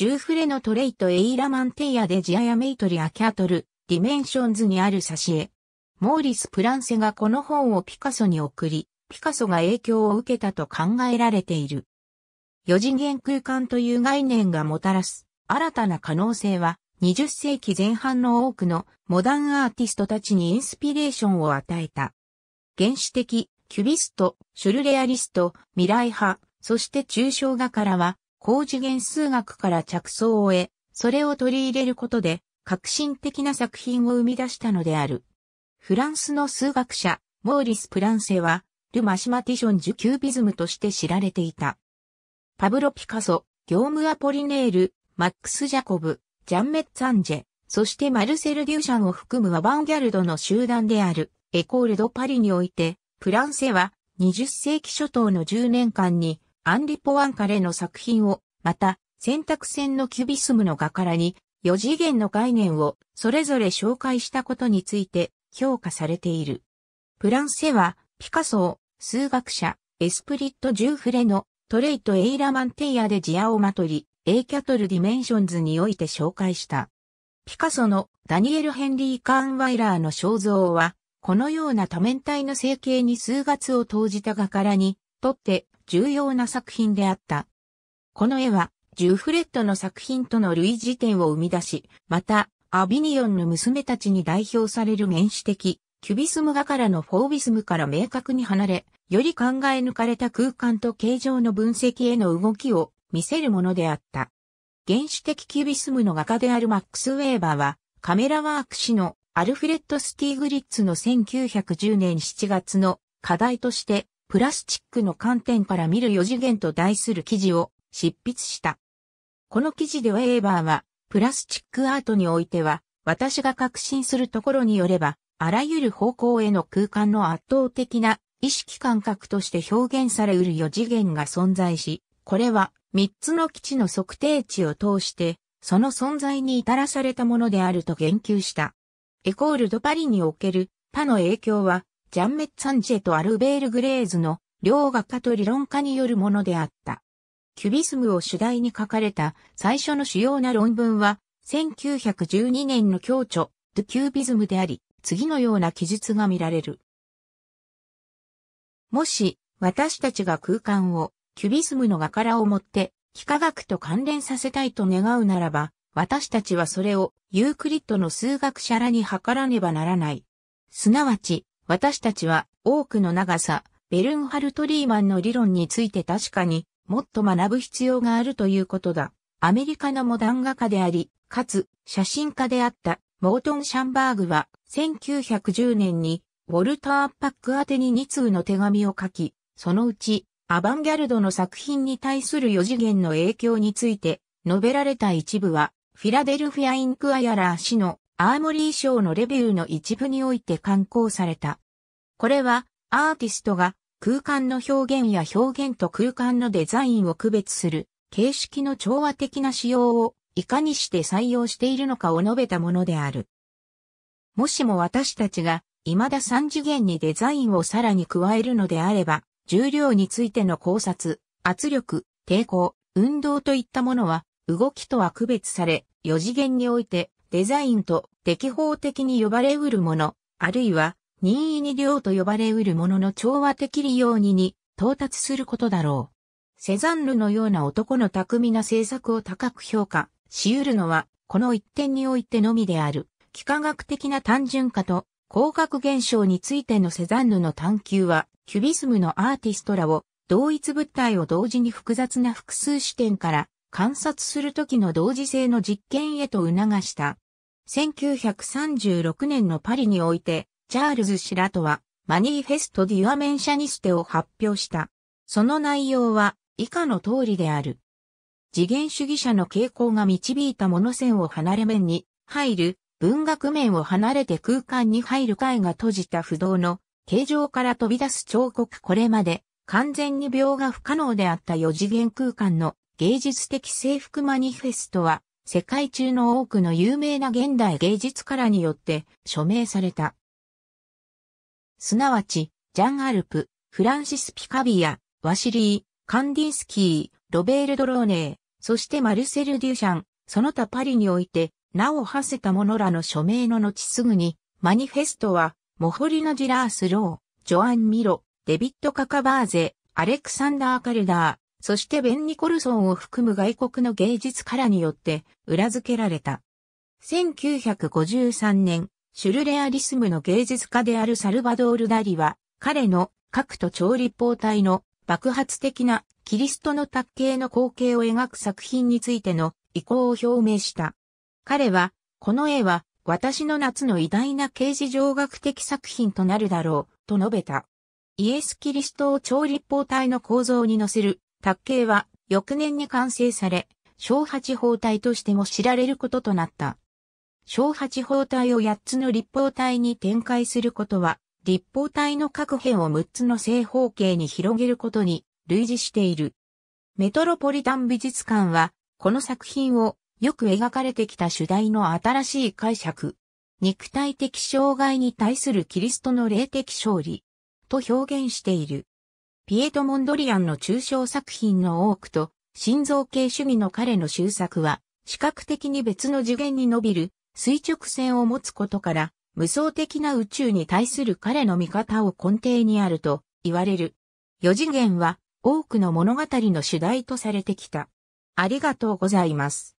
ジューフレのトレイトエイラマンテイアでジアヤメイトリアキャトル、ディメンションズにある挿絵。モーリス・プランセがこの本をピカソに送り、ピカソが影響を受けたと考えられている。四次元空間という概念がもたらす新たな可能性は20世紀前半の多くのモダンアーティストたちにインスピレーションを与えた。原始的、キュビスト、シュルレアリスト、未来派、そして抽象画からは高次元数学から着想を得、それを取り入れることで革新的な作品を生み出したのである。フランスの数学者、モーリス・プランセは、ル・マシマティション・ジュ・キュービズムとして知られていた。パブロ・ピカソ、業務アポリネール、マックス・ジャコブ、ジャンメッツ・アンジェ、そしてマルセル・デューシャンを含むアバンギャルドの集団である、エコール・ド・パリにおいて、プランセは20世紀初頭の10年間にアンリ・ポワンカレの作品を、また、選択線のキュビスムの画からに、四次元の概念をそれぞれ紹介したことについて評価されている。プランセは、ピカソを、数学者、エスプリット・ジューフレの、トレイとエイラマンテイアでジアをまとり、エイキャトル・ディメンションズにおいて紹介した。ピカソのダニエル・ヘンリー・カーンワイラーの肖像は、このような多面体の成形に数月を投じた画からに、とって重要な作品であった。この絵は、ジュフレットの作品との類似点を生み出し、また、アビニオンの娘たちに代表される原始的、キュビスム画からのフォービスムから明確に離れ、より考え抜かれた空間と形状の分析への動きを見せるものであった。原始的キュビスムの画家であるマックス・ウェーバーは、カメラワーク氏のアルフレッド・スティーグリッツの1910年7月の課題としてプラスチックの観点から見る4次元と題する記事を執筆した。この記事ではエーバーは、プラスチックアートにおいては、私が確信するところによれば、あらゆる方向への空間の圧倒的な意識感覚として表現されうる4次元が存在し、これは3つの基地の測定値を通して、その存在に至らされたものであると言及した。エコールドパリにおける他の影響はジャンメッツァンジェとアルベール・グレーズの両画家と理論家によるものであった。キュビスムを主題に書かれた最初の主要な論文は、1912年の教著、ドゥ・キュービズムであり、次のような記述が見られる。もし、私たちが空間を、キュビスムの画からをもって、幾何学と関連させたいと願うならば、私たちはそれをユークリッドの数学者らに測らねばならない。すなわち、私たちは多くの長さ、ベルンハルト・リーマンの理論について確かにもっと学ぶ必要があるということだ。アメリカのモダン画家であり、かつ写真家であったモートン・シャンバーグは1910年にウォルター・パック宛てに2通の手紙を書き、そのうちアバンギャルドの作品に対する4次元の影響について述べられた一部はフィラデルフィア・インクアヤラー氏のアーモリー賞のレビューの一部において刊行された。これは、アーティストが空間の表現や表現と空間のデザインを区別する形式の調和的な仕様をいかにして採用しているのかを述べたものである。もしも私たちが未だ三次元にデザインをさらに加えるのであれば、重量についての考察、圧力、抵抗、運動といったものは動きとは区別され、四次元においてデザインと適法的に呼ばれうるもの、あるいは任意に量と呼ばれうるものの調和的利用にに到達することだろう。セザンヌのような男の巧みな政策を高く評価し得るのは、この一点においてのみである。幾何学的な単純化と光学現象についてのセザンヌの探求は、キュビズムのアーティストらを同一物体を同時に複雑な複数視点から観察するときの同時性の実験へと促した。1936年のパリにおいて、チャールズシラトは、マニーフェスト・デュア・メンシャニステを発表した。その内容は、以下の通りである。次元主義者の傾向が導いたもの線を離れ面に入る、文学面を離れて空間に入る絵が閉じた不動の形状から飛び出す彫刻これまで完全に描画不可能であった四次元空間の芸術的征服マニフェストは世界中の多くの有名な現代芸術家らによって署名された。すなわち、ジャン・アルプ、フランシス・ピカビア、ワシリー、カンディンスキー、ロベール・ドローネー、そしてマルセル・デュシャン、その他パリにおいて、名を馳せた者らの署名の後すぐに、マニフェストは、モホリのジラース・ロー、ジョアン・ミロ、デビット・カカバーゼ、アレクサンダー・カルダー、そしてベン・ニコルソンを含む外国の芸術家らによって裏付けられた。1953年、シュルレアリスムの芸術家であるサルバドール・ダリは、彼の核と超立方体の爆発的なキリストの卓形の光景を描く作品についての意向を表明した。彼は、この絵は私の夏の偉大な刑事上学的作品となるだろう、と述べた。イエス・キリストを超立方体の構造に乗せる卓形は翌年に完成され、小八方体としても知られることとなった。小八方体を8つの立方体に展開することは、立方体の各辺を6つの正方形に広げることに類似している。メトロポリタン美術館は、この作品をよく描かれてきた主題の新しい解釈。肉体的障害に対するキリストの霊的勝利と表現している。ピエト・モンドリアンの抽象作品の多くと、心臓系主義の彼の終作は、視覚的に別の次元に伸びる垂直線を持つことから、無双的な宇宙に対する彼の見方を根底にあると言われる。四次元は多くの物語の主題とされてきた。ありがとうございます。